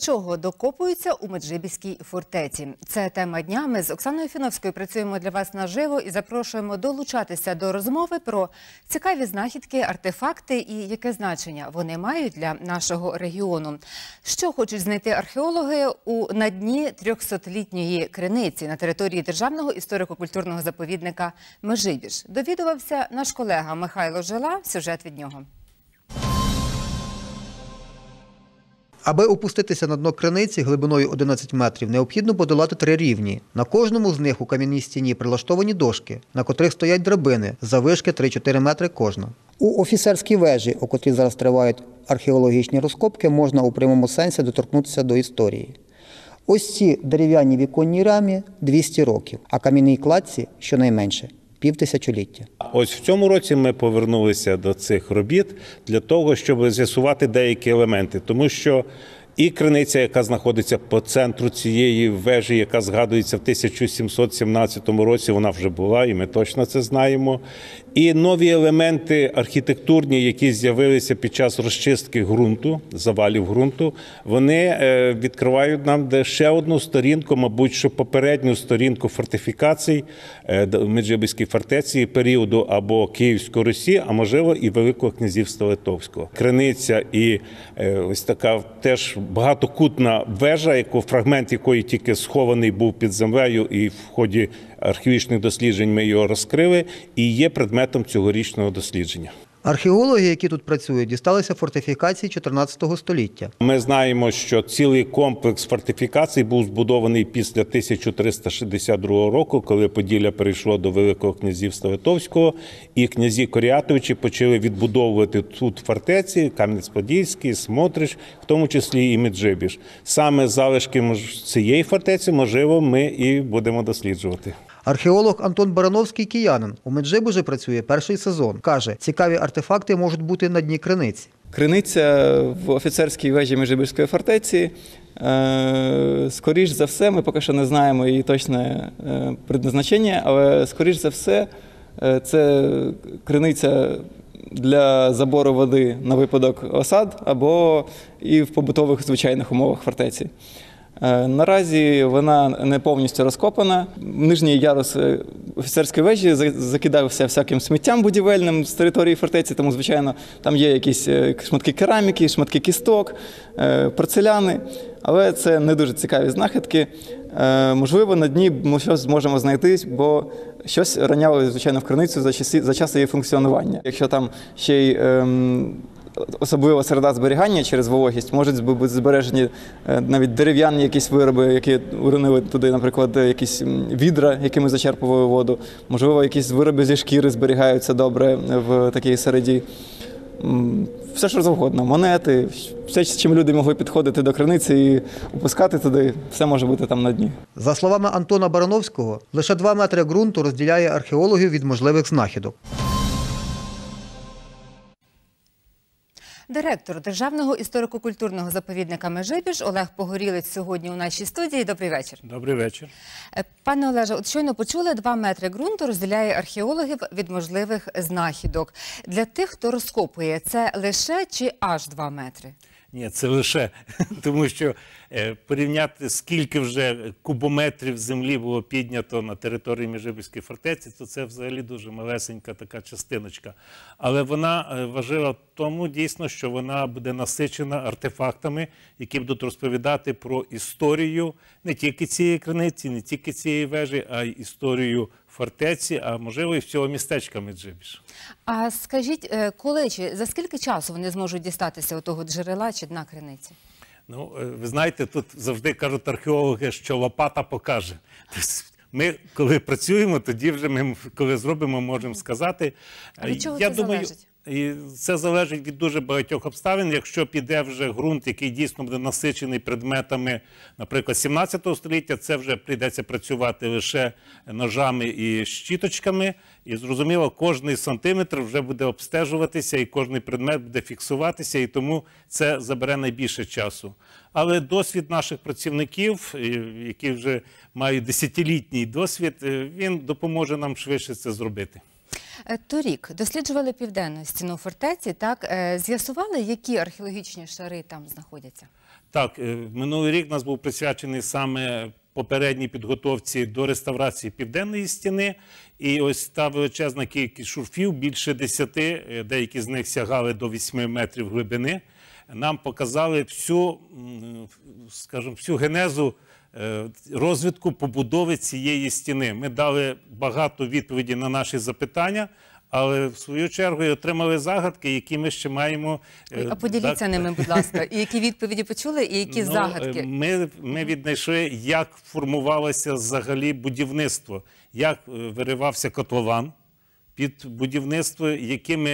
чого докопуються у Меджибіській фортеці. Це тема дня. Ми з Оксаною Фіновською працюємо для вас наживо і запрошуємо долучатися до розмови про цікаві знахідки, артефакти і яке значення вони мають для нашого регіону. Що хочуть знайти археологи у на дні 300-літньої криниці на території державного історико-культурного заповідника Межибіж? Довідувався наш колега Михайло Жила. Сюжет від нього. Аби опуститися на дно криниці глибиною 11 метрів, необхідно подолати три рівні. На кожному з них у кам'яній стіні прилаштовані дошки, на котрих стоять драбини завишки 3-4 метри кожна. У офіцерській вежі, у котрій зараз тривають археологічні розкопки, можна у прямому сенсі доторкнутися до історії. Ось ці дерев'яні віконні рамі 200 років, а кам'яній кладці щонайменше півтисячоліття. Ось в цьому році ми повернулися до цих робіт для того, щоб з'ясувати деякі елементи, тому що і криниця, яка знаходиться по центру цієї вежі, яка згадується в 1717 році. Вона вже була, і ми точно це знаємо. І нові елементи архітектурні, які з'явилися під час розчистки ґрунту, завалів ґрунту, вони е, відкривають нам ще одну сторінку, мабуть, що попередню сторінку фортифікацій е, Меджибиській фортеці періоду або Київської Русі, а можливо і Великого князівства Литовського. Криниця і е, ось така теж багатокутна вежа, яку фрагмент якої тільки схований був під землею, і в ході архівічних досліджень ми його розкрили, і є предметом цьогорічного дослідження. Археологи, які тут працюють, дісталися фортифікації 14 століття. Ми знаємо, що цілий комплекс фортифікацій був збудований після 1362 року, коли Поділля перейшло до Великого князівства Литовського, і князі Коріатовичі почали відбудовувати тут фортеці Кам'янець-Подільський, Смотриш, в тому числі і Меджибіж. Саме залишки цієї фортеці, можливо, ми і будемо досліджувати. Археолог Антон Барановський киянин у Меджибужі працює перший сезон. Каже, цікаві артефакти можуть бути на дні криниці. Криниця в офіцерській вежі Межибирської фортеці. Е, скоріш за все, ми поки що не знаємо її точне е, предназначення, але скоріш за все, е, це криниця для забору води на випадок осад або і в побутових звичайних умовах фортеці. Е, наразі вона не повністю розкопана. Нижній ярус е, офіцерської вежі закидався всяким сміттям будівельним з території фортеці, тому, звичайно, там є якісь е, шматки кераміки, шматки кісток, порцеляни. Але це не дуже цікаві знахідки. Можливо, на дні ми щось зможемо знайти, бо щось раняло, звичайно, в криницю за часи за час її функціонування. Якщо там ще й. Ем, особливо середа зберігання через вологість, можуть бути збережені е, навіть дерев'яні якісь вироби, які уронили туди, наприклад, якісь відра, якими зачерпували воду. Можливо, якісь вироби зі шкіри зберігаються добре в такій середі. Все, що завгодно, монети, все, з чим люди могли підходити до криниці і опускати туди, все може бути там на дні. За словами Антона Барановського, лише два метри ґрунту розділяє археологів від можливих знахідок. Директор Державного історико-культурного заповідника Межибіж Олег Погорілець сьогодні у нашій студії. Добрий вечір. Добрий вечір. Е, пане Олеже, от щойно почули, два метри ґрунту розділяє археологів від можливих знахідок. Для тих, хто розкопує, це лише чи аж два метри? Ні, це лише тому, що е, порівняти скільки вже кубометрів землі було піднято на території Міжибірської фортеці, то це взагалі дуже малесенька така частиночка. Але вона е, важлива тому дійсно, що вона буде насичена артефактами, які будуть розповідати про історію не тільки цієї криниці, не тільки цієї вежі, а й історію фортеці, а можливо і всього містечка Меджибіш. А скажіть, е, колечі, за скільки часу вони зможуть дістатися до того джерела чи дна криниці? Ну, е, ви знаєте, тут завжди кажуть археологи, що лопата покаже. ми, коли працюємо, тоді вже ми, коли зробимо, можемо сказати. А від е, чого Я це думаю, залежить? І це залежить від дуже багатьох обставин. Якщо піде вже ґрунт, який дійсно буде насичений предметами, наприклад, 17 століття, це вже прийдеться працювати лише ножами і щіточками. І зрозуміло, кожний сантиметр вже буде обстежуватися, і кожний предмет буде фіксуватися, і тому це забере найбільше часу. Але досвід наших працівників, які вже мають десятилітній досвід, е, він допоможе нам швидше це зробити. Е, торік досліджували південну стіну фортеці. Так е, з'ясували, які археологічні шари там знаходяться. Так, е, минулий рік нас був присвячений саме попередній підготовці до реставрації південної стіни. І ось та величезна кількість шурфів більше десяти, деякі з них сягали до 8 метрів глибини. Нам показали всю, скажімо, всю генезу. Е, розвитку побудови цієї стіни. Ми дали багато відповіді на наші запитання. Але в свою чергу і отримали загадки, які ми ще маємо. Е, а поділіться так... ними, будь ласка, і які відповіді почули, і які ну, е, загадки ми ми віднайшли, як формувалося взагалі будівництво, як виривався котлован під будівництво, якими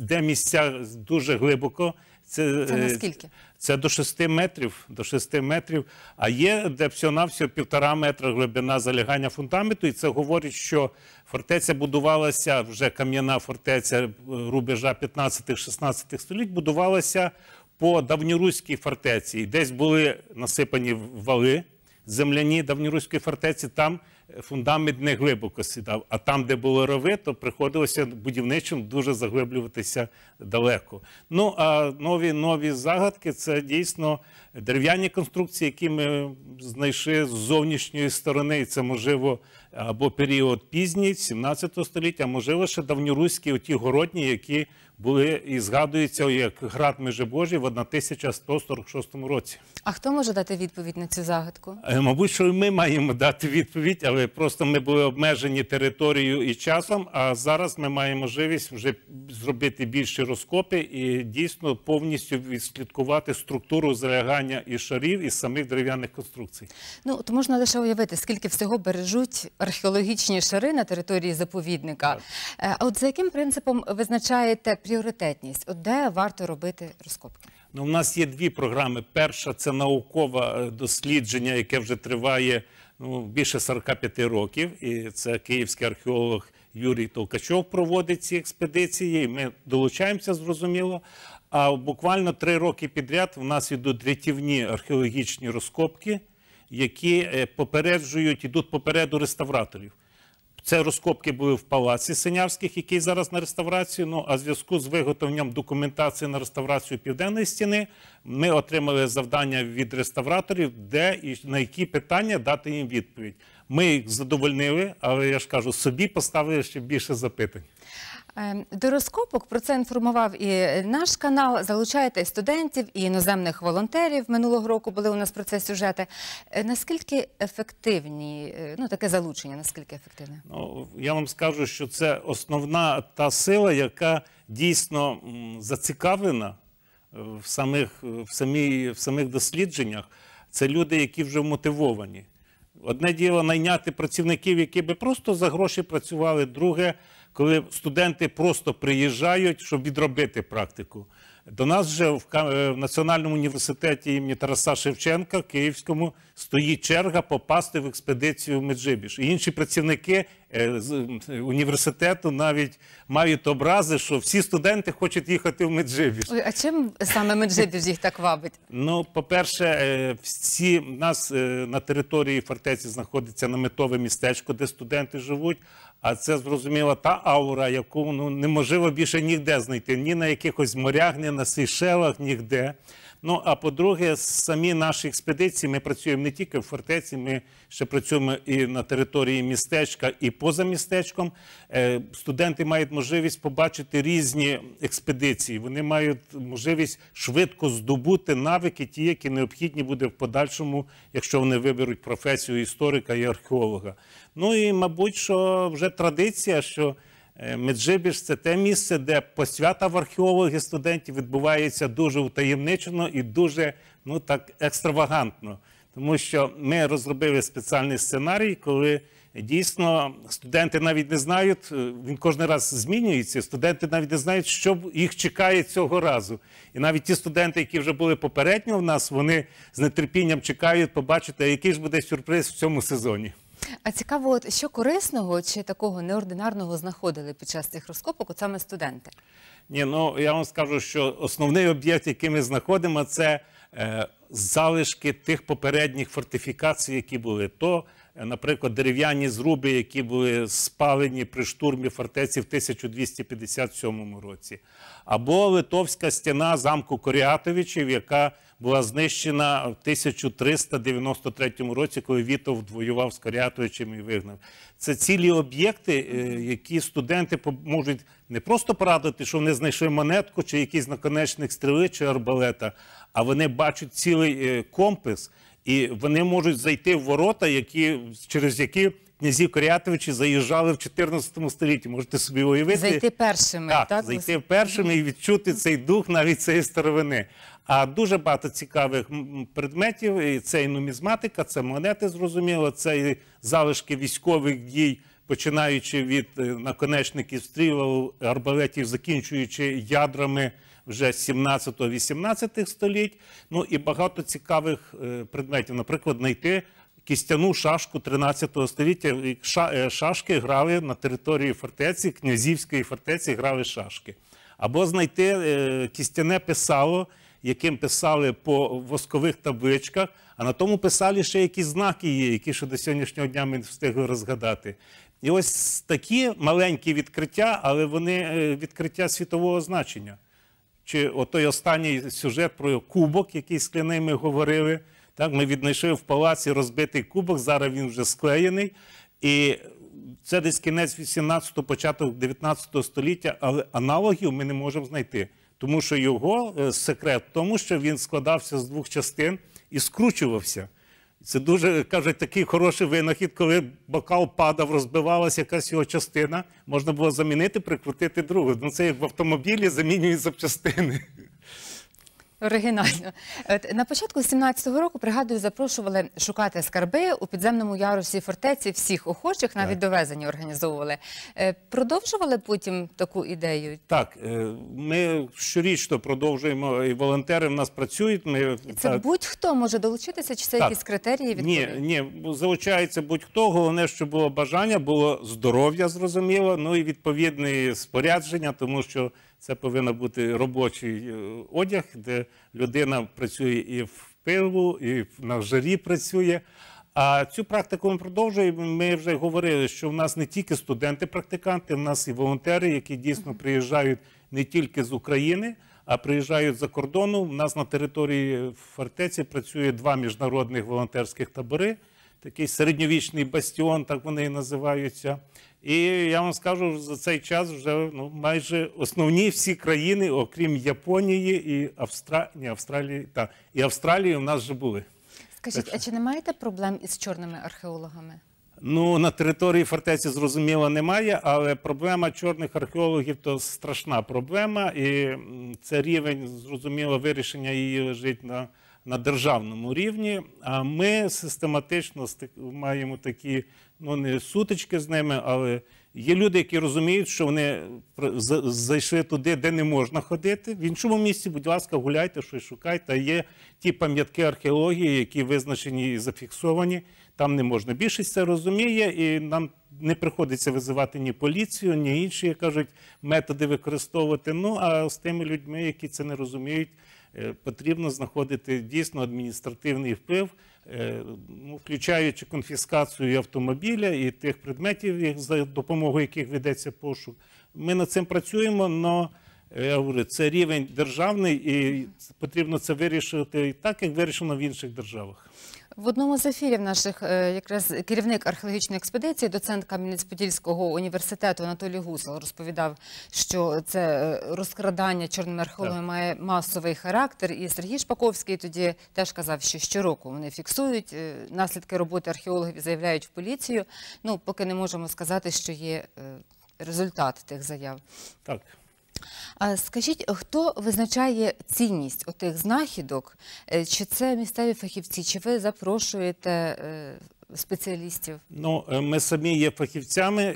де місця дуже глибоко. Це, е, наскільки? Це до 6 метрів, до 6 метрів. А є де всього-навсього півтора метра глибина залягання фундаменту, і це говорить, що фортеця будувалася вже кам'яна фортеця е, рубежа 15-16 століть. Будувалася по давньоруській фортеці. і Десь були насипані вали земляні давньоруської фортеці. Там фундамент не глибоко сідав, а там, де були рови, то приходилося будівничим дуже заглиблюватися далеко. Ну а нові нові загадки це дійсно дерев'яні конструкції, які ми знайшли з зовнішньої сторони. І Це можливо або період пізній, 17 століття, а можливо ще давньоруські оті городні, які були і згадуються як град Межибожий в 1146 році. А хто може дати відповідь на цю загадку? Е, мабуть, що ми маємо дати відповідь, але просто ми були обмежені територією і часом. А зараз ми маємо можливість вже зробити більші розкопи і дійсно повністю відслідкувати структуру залягання і шарів із самих дерев'яних конструкцій. Ну то можна лише уявити, скільки всього бережуть археологічні шари на території заповідника. Так. Е, а от за яким принципом визначаєте? пріоритетність? От де варто робити розкопки? Ну, у нас є дві програми. Перша це наукове дослідження, яке вже триває ну, більше 45 років. І це київський археолог Юрій Толкачов проводить ці експедиції. і Ми долучаємося, зрозуміло. А буквально три роки підряд у нас йдуть рятівні археологічні розкопки, які е, попереджують, ідуть попереду реставраторів. Це розкопки були в палаці Синявських, який зараз на реставрації. Ну а в зв'язку з виготовленням документації на реставрацію південної стіни ми отримали завдання від реставраторів, де і на які питання дати їм відповідь. Ми їх задовольнили, але я ж кажу, собі поставили ще більше запитань. Ем, До розкопок про це інформував і наш канал. Залучаєте студентів і іноземних волонтерів. Минулого року були у нас про це сюжети. Е, наскільки ефективні е, ну таке залучення? Наскільки ефективне? Ну я вам скажу, що це основна та сила, яка дійсно зацікавлена е, в самих в самій в самих дослідженнях. Це люди, які вже мотивовані. Одне діло найняти працівників, які би просто за гроші працювали, друге коли студенти просто приїжджають, щоб відробити практику. До нас вже в е, Національному університеті імені Тараса Шевченка в Київському стоїть черга попасти в експедицію в Меджибіж. І інші працівники Е, з університету навіть мають образи, що всі студенти хочуть їхати в Меджибіж. Ой, А чим саме Меджибіж їх так вабить? Ну, по-перше, е, всі в нас е, на території фортеці знаходиться наметове містечко, де студенти живуть. А це зрозуміла та аура, яку ну неможливо більше ніде знайти ні на якихось морях, ні на Сейшелах, ніде. Ну а по-друге, самі наші експедиції ми працюємо не тільки в фортеці, ми ще працюємо і на території містечка, і поза містечком. Е, студенти мають можливість побачити різні експедиції. Вони мають можливість швидко здобути навики, ті, які необхідні буде в подальшому, якщо вони виберуть професію історика і археолога. Ну і мабуть, що вже традиція, що Е, Меджибіж це те місце, де посвята в археологів студентів відбувається дуже утаємничено і дуже ну так екстравагантно, тому що ми розробили спеціальний сценарій, коли дійсно студенти навіть не знають. Е, він кожен раз змінюється. Студенти навіть не знають, що їх чекає цього разу. І навіть ті студенти, які вже були попередньо в нас, вони з нетерпінням чекають побачити, який ж буде сюрприз в цьому сезоні. А цікаво, от що корисного чи такого неординарного знаходили під час цих розкопок от саме студенти? Ні, ну я вам скажу, що основний об'єкт, який ми знаходимо, це е, залишки тих попередніх фортифікацій, які були то. Е, наприклад, дерев'яні зруби, які були спалені при штурмі фортеці в 1257 році, або литовська стіна замку Коріатовичів, яка була знищена в 1393 році, коли Вітов воював з Корятовичем і вигнав. Це цілі об'єкти, е, які студенти можуть не просто порадити, що вони знайшли монетку чи якийсь наконечник стріли чи арбалета, а вони бачать цілий е, компас, І вони можуть зайти в ворота, які через які князі Корятовичі заїжджали в 14 столітті. Можете собі уявити зайти першими, так, так зайти першими і відчути цей дух навіть цієї старовини. А дуже багато цікавих предметів. І це і нумізматика, це монети, зрозуміло, це і залишки військових дій. Починаючи від е, наконечників стрілів, арбалетів, закінчуючи ядрами вже 17-18 століть, ну і багато цікавих е, предметів, наприклад, знайти кістяну шашку 13 століття. Е, шашки грали на території фортеці, князівської фортеці грали шашки. Або знайти е, кістяне писало, яким писали по воскових табличках, а на тому писалі ще якісь знаки є, які ще до сьогоднішнього дня ми встигли розгадати. І ось такі маленькі відкриття, але вони е, відкриття світового значення. Чи отой останній сюжет про кубок, який скляний ми говорили. Так, Ми віднайшли в палаці розбитий кубок, зараз він вже склеєний. І це десь кінець 18-го, початок 19 століття, але аналогів ми не можемо знайти. Тому що його е, секрет в тому, що він складався з двох частин і скручувався. Це дуже кажуть такий хороший винахід, коли бокал падав, розбивалася якась його частина. Можна було замінити, прикрутити другу. Ну це як в автомобілі замінюють запчастини. Оригінально От, на початку 17-го року пригадую, запрошували шукати скарби у підземному ярусі фортеці всіх охочих, навіть довезення організовували. Е, продовжували потім таку ідею. Так, е, ми щорічно продовжуємо і волонтери в нас працюють. Ми Це будь-хто може долучитися, чи це якісь критерії ні, ні, залучається будь-хто. Головне, щоб було бажання, було здоров'я, зрозуміло. Ну і відповідне спорядження, тому що це повинен бути робочий е, одяг, де людина працює і в пиву, і на жарі працює. А цю практику ми продовжуємо. Ми вже говорили, що в нас не тільки студенти-практиканти, в нас і волонтери, які дійсно приїжджають не тільки з України, а приїжджають за кордону. У нас на території фортеці працює два міжнародних волонтерських табори такий середньовічний бастіон, так вони і називаються. І я вам скажу, за цей час вже ну, майже основні всі країни, окрім Японії і Австра... Ні, Австралії та і Австралії, у нас вже були. Скажіть, так. а чи не маєте проблем із чорними археологами? Ну на території фортеці зрозуміло немає, але проблема чорних археологів то страшна проблема, і це рівень зрозуміло вирішення її лежить на на державному рівні. А ми систематично маємо такі, ну не сутички з ними, але є люди, які розуміють, що вони зайшли туди, де не можна ходити. В іншому місці, будь ласка, гуляйте, щось шукайте. Є ті пам'ятки археології, які визначені і зафіксовані. Там не можна. Більшість це розуміє, і нам не приходиться визивати ні поліцію, ні інші як кажуть методи використовувати. Ну а з тими людьми, які це не розуміють, Е, потрібно знаходити дійсно адміністративний вплив, е, ну, включаючи конфіскацію автомобіля і тих предметів, за допомогою яких ведеться пошук. Ми над цим працюємо, але я говорю, це рівень державний, і потрібно це вирішити так, як вирішено в інших державах. В одному з ефірів наших е, якраз керівник археологічної експедиції, доцент Кам'янець-Подільського університету Анатолій Гусел розповідав, що це е, розкрадання чорними археологами має масовий характер. І Сергій Шпаковський тоді теж казав, що щороку вони фіксують е, наслідки роботи археологів і заявляють в поліцію. Ну поки не можемо сказати, що є результат тих заяв. Так. А скажіть, хто визначає цінність отих знахідок? Е, чи це місцеві фахівці? Чи ви запрошуєте? Е, спеціалістів, ну е, ми самі є фахівцями,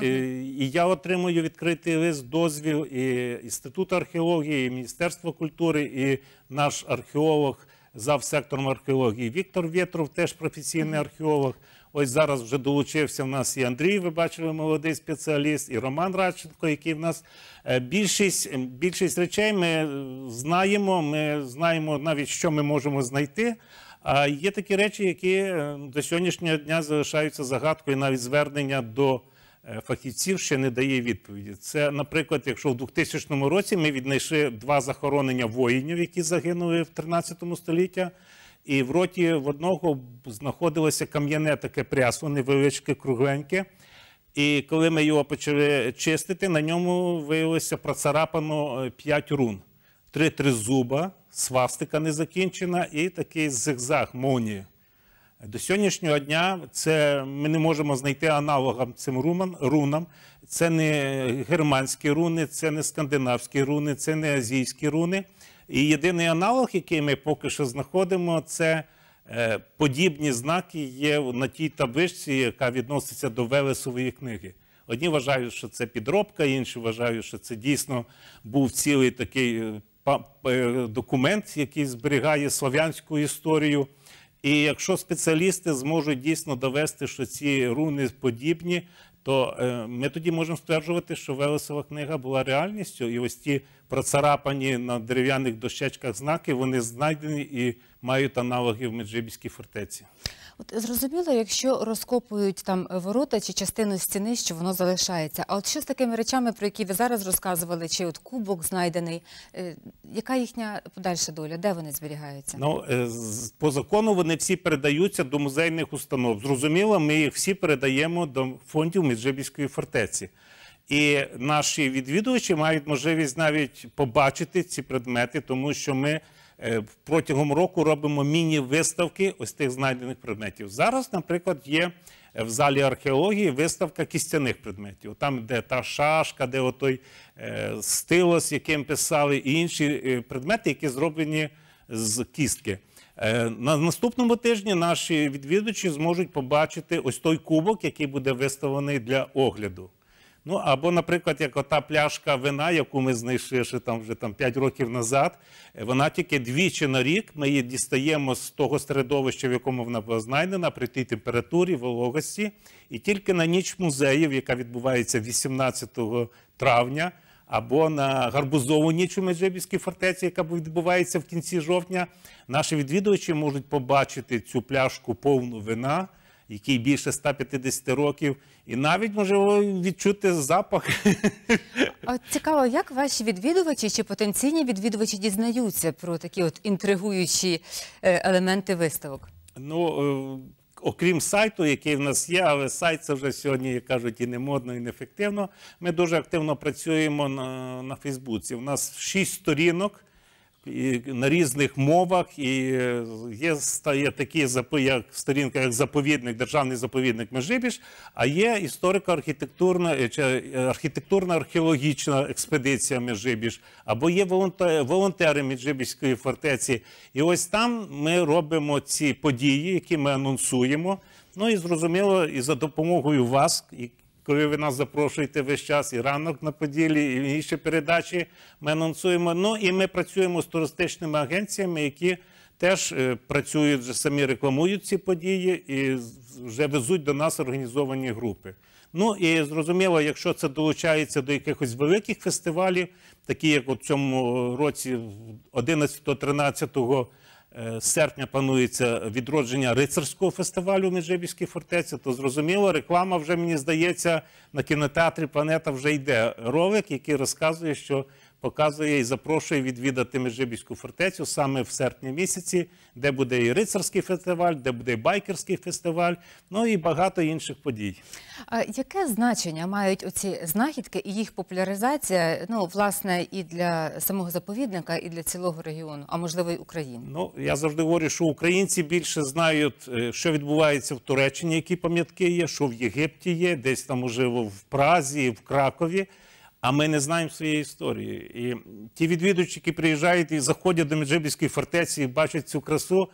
і я отримую відкритий лист дозвіл і інституту археології, і міністерства культури, і наш археолог за сектором археології. Віктор Вєтров, теж професійний археолог. Ось зараз вже долучився в нас і Андрій. Ви бачили молодий спеціаліст, і Роман Радченко, який в нас е, більшість більшість речей ми е, знаємо. Ми знаємо навіть, що ми можемо знайти. А є такі речі, які е, до сьогоднішнього дня залишаються загадкою, навіть звернення до фахівців ще не дає відповіді. Це, наприклад, якщо в 2000 році ми віднайшли два захоронення воїнів, які загинули в 13 столітті, і в роті в одного знаходилося кам'яне таке прясо, невеличке, кругленьке. І коли ми його почали чистити, на ньому виявилося процарапано 5 е, рун: три три зуба, свастика незакінчена і такий зигзаг молнії. До сьогоднішнього дня це ми не можемо знайти аналогам цим рунам. Це не германські руни, це не скандинавські руни, це не азійські руни. І єдиний аналог, який ми поки що знаходимо, це е, подібні знаки є на тій табличці, яка відноситься до Велесової книги. Одні вважають, що це підробка, інші вважають, що це дійсно був цілий такий е, е, документ, який зберігає слов'янську історію. І якщо спеціалісти зможуть дійсно довести, що ці руни подібні, то е, ми тоді можемо стверджувати, що Велесова книга була реальністю, і ось ті процарапані на дерев'яних дощечках знаки вони знайдені і мають аналоги в Меджибіській фортеці. От зрозуміло, якщо розкопують там ворота чи частину стіни, що воно залишається. А от що з такими речами, про які ви зараз розказували, чи от кубок знайдений, е, яка їхня подальша доля? Де вони зберігаються? Ну е, по закону вони всі передаються до музейних установ. Зрозуміло, ми їх всі передаємо до фондів Міжибільської фортеці. І наші відвідувачі мають можливість навіть побачити ці предмети, тому що ми Е, протягом року робимо міні-виставки ось тих знайдених предметів. Зараз, наприклад, є е, в залі археології виставка кістяних предметів. Там, де та шашка, де отой е, стилос, яким писали, і інші предмети, які зроблені з кістки. На наступному тижні наші відвідувачі зможуть побачити ось той кубок, який буде виставлений для огляду. Ну або, наприклад, як ота пляшка вина, яку ми знайшли ще там вже там 5 років назад, е, вона тільки двічі на рік. Ми її дістаємо з того середовища, в якому вона була знайдена, при тій температурі, вологості, і тільки на ніч музеїв, яка відбувається 18 травня. Або на гарбузову ніч у Меджибіській фортеці, яка відбувається в кінці жовтня, наші відвідувачі можуть побачити цю пляшку повну вина який більше 150 років, і навіть може відчути запах. От цікаво, як ваші відвідувачі чи потенційні відвідувачі дізнаються про такі от інтригуючі е, елементи виставок? Ну е, окрім сайту, який в нас є, але сайт це вже сьогодні, як кажуть, і не модно, і неефективно. Ми дуже активно працюємо на, на Фейсбуці. У нас шість сторінок і на різних мовах. І є стає такі як сторінка, як заповідник, державний заповідник Межибіж, а є історико-архітектурна е, чи е, архітектурна археологічна експедиція Межибіж, або є волонтери Межибіжської фортеці. І ось там ми робимо ці події, які ми анонсуємо. Ну і зрозуміло, і за допомогою вас коли ви нас запрошуєте весь час, і ранок на поділі, і інші передачі ми анонсуємо. Ну і ми працюємо з туристичними агенціями, які теж е, працюють, самі рекламують ці події і вже везуть до нас організовані групи. Ну і зрозуміло, якщо це долучається до якихось великих фестивалів, такі як у цьому році 11-13 Е, з серпня планується відродження рицарського фестивалю в Межибіській фортеці. То зрозуміло, реклама вже мені здається на кінотеатрі Планета вже йде ролик, який розказує, що показує і запрошує відвідати Межибіську фортецю саме в серпні місяці, де буде і рицарський фестиваль, де буде і байкерський фестиваль, ну і багато інших подій. А яке значення мають оці знахідки і їх популяризація? Ну, власне, і для самого заповідника, і для цілого регіону, а можливо, й України? Ну я завжди говорю, що українці більше знають, е, що відбувається в Туреччині, які пам'ятки є, що в Єгипті є, десь там можливо в Празі, в Кракові. А ми не знаємо своєї історії. І ті відвідувачі, які приїжджають і заходять до Меджибільської фортеці і бачать цю красу,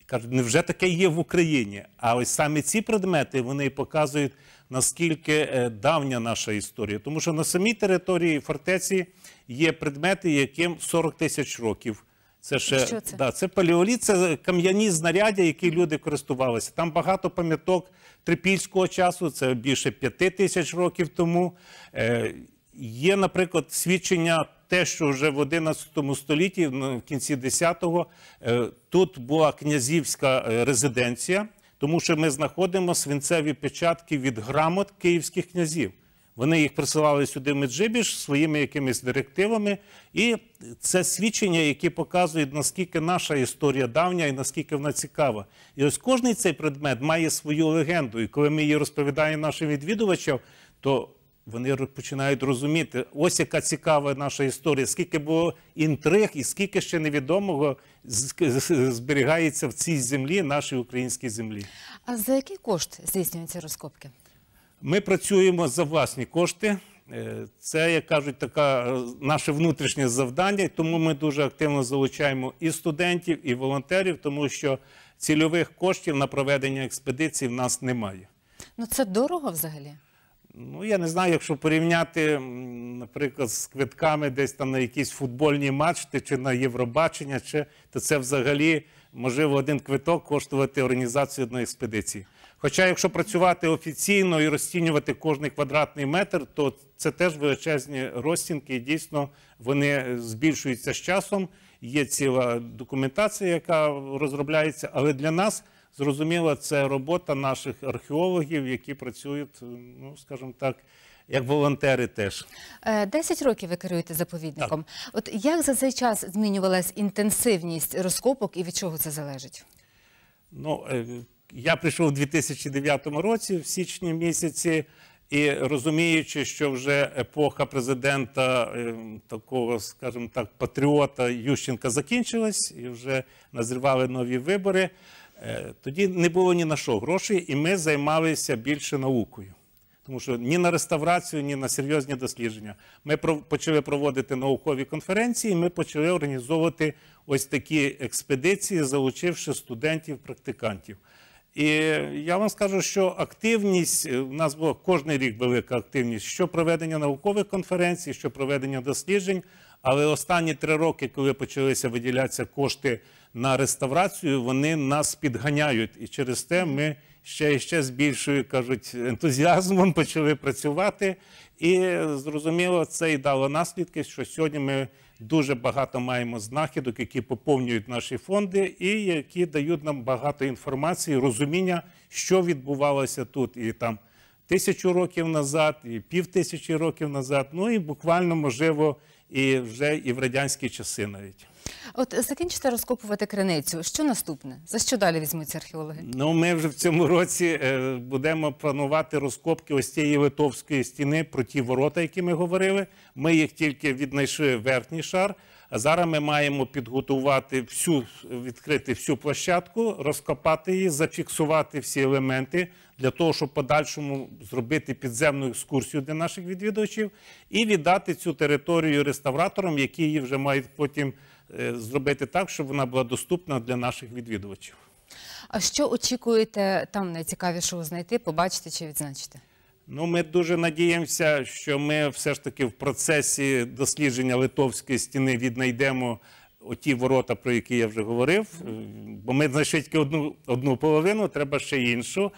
і кажуть, невже таке є в Україні? А ось саме ці предмети вони показують, наскільки е, давня наша історія. Тому що на самій території фортеці є предмети, яким 40 тисяч років. Це ще Що це? Да, це палеоліт, це кам'яні знаряддя, які люди користувалися. Там багато пам'яток трипільського часу, це більше п'яти тисяч років тому. Е, Є, наприклад, свідчення, те, що вже в 11 столітті, ну, в кінці 10-го, е, тут була князівська е, резиденція, тому що ми знаходимо свинцеві печатки від грамот київських князів. Вони їх присилали сюди в Меджибіж своїми якимись директивами, і це свідчення, які показують, наскільки наша історія давня і наскільки вона цікава. І ось кожний цей предмет має свою легенду. І коли ми її розповідаємо нашим відвідувачам, то вони починають розуміти, ось яка цікава наша історія, скільки було інтриг, і скільки ще невідомого зберігається в цій землі, нашій українській землі. А за який кошт здійснюються розкопки? Ми працюємо за власні кошти. Е, це, як кажуть, така е, наше внутрішнє завдання, тому ми дуже активно залучаємо і студентів, і волонтерів, тому що цільових коштів на проведення експедиції в нас немає. Ну це дорого взагалі. Ну, я не знаю, якщо порівняти, наприклад, з квитками десь там на якийсь футбольний матчі чи на Євробачення, чи, то це взагалі можливо один квиток коштувати організацію одної експедиції. Хоча, якщо працювати офіційно і розцінювати кожний квадратний метр, то це теж величезні розцінки, і дійсно вони збільшуються з часом. Є ціла документація, яка розробляється, але для нас. Зрозуміло, це робота наших археологів, які працюють, ну скажімо так, як волонтери. Теж е, Десять років ви керуєте заповідником. Так. От як за цей час змінювалась інтенсивність розкопок і від чого це залежить? Ну е, я прийшов у 2009 році, в січні місяці. І розуміючи, що вже епоха президента е, такого, скажімо так, патріота Ющенка закінчилась, і вже назрівали нові вибори. Е, тоді не було ні на що грошей, і ми займалися більше наукою. Тому що ні на реставрацію, ні на серйозні дослідження. Ми почали проводити наукові конференції, ми почали організовувати ось такі експедиції, залучивши студентів, практикантів. І я вам скажу, що активність у е, нас була кожен рік велика активність що проведення наукових конференцій, що проведення досліджень. Але останні три роки, коли почалися виділятися кошти на реставрацію, вони нас підганяють. І через те ми ще і ще з більшою кажуть ентузіазмом почали працювати. І зрозуміло, це і дало наслідки, що сьогодні ми дуже багато маємо знахідок, які поповнюють наші фонди, і які дають нам багато інформації, розуміння, що відбувалося тут і там. Тисячу років назад, і пів тисячі років назад, ну і буквально можливо, і вже і в радянські часи навіть. От закінчите розкопувати криницю. Що наступне? За що далі візьмуться археологи? Ну, ми вже в цьому році е, будемо планувати розкопки ось цієї литовської стіни про ті ворота, які ми говорили. Ми їх тільки віднайшли верхній шар. А зараз ми маємо підготувати всю відкрити всю площадку, розкопати її, зафіксувати всі елементи для того, щоб подальшому зробити підземну екскурсію для наших відвідувачів і віддати цю територію реставраторам, які її вже мають потім е, зробити так, щоб вона була доступна для наших відвідувачів. А що очікуєте там найцікавішого знайти, побачити чи відзначити? Ну, ми дуже надіємося, що ми все ж таки в процесі дослідження литовської стіни віднайдемо оті ворота, про які я вже говорив. Бо ми знайшли тільки одну, одну половину, треба ще іншу.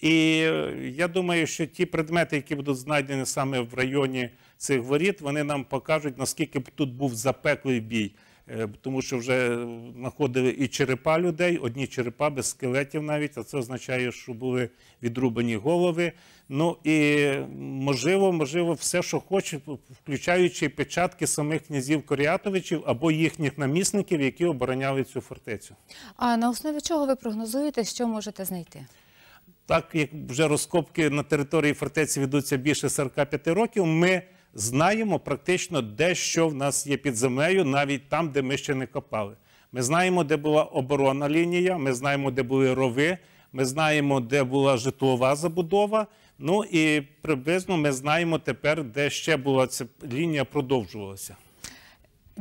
І е, я думаю, що ті предмети, які будуть знайдені саме в районі цих воріт, вони нам покажуть, наскільки б тут був запеклий бій. Е, тому що вже знаходили і черепа людей, одні черепа без скелетів навіть, а це означає, що були відрубані голови. Ну і можливо, можливо, все, що хоче, включаючи печатки самих князів Коріатовичів або їхніх намісників, які обороняли цю фортецю. А на основі чого ви прогнозуєте, що можете знайти? Так як вже розкопки на території фортеці ведуться більше 45 років, ми знаємо практично, де що в нас є під землею, навіть там, де ми ще не копали. Ми знаємо, де була оборонна лінія, ми знаємо, де були рови, ми знаємо, де була житлова забудова. Ну і приблизно ми знаємо тепер, де ще була ця лінія продовжувалася.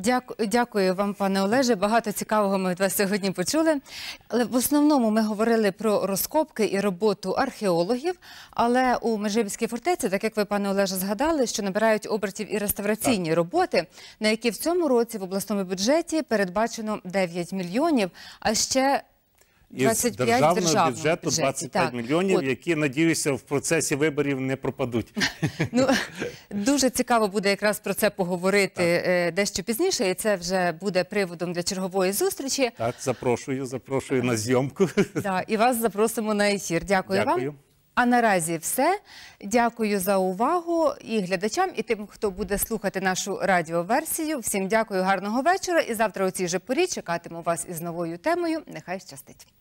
Дякую, дякую вам, пане Олеже. Багато цікавого ми від вас сьогодні почули. Але в основному ми говорили про розкопки і роботу археологів. Але у Межибській фортеці, так як ви, пане Олеже, згадали, що набирають обертів і реставраційні так. роботи, на які в цьому році в обласному бюджеті передбачено 9 мільйонів. А ще із державного, бюджету 25 так. мільйонів, які надіюся в процесі виборів не пропадуть. Ну, дуже цікаво буде якраз про це поговорити е, дещо пізніше, і це вже буде приводом для чергової зустрічі. Так, запрошую, запрошую на зйомку. і вас запросимо на ефір. Дякую, Дякую. вам. А наразі все. Дякую за увагу і глядачам, і тим, хто буде слухати нашу радіоверсію. Всім дякую, гарного вечора. І завтра у цій же порі чекатиму вас із новою темою. Нехай щастить.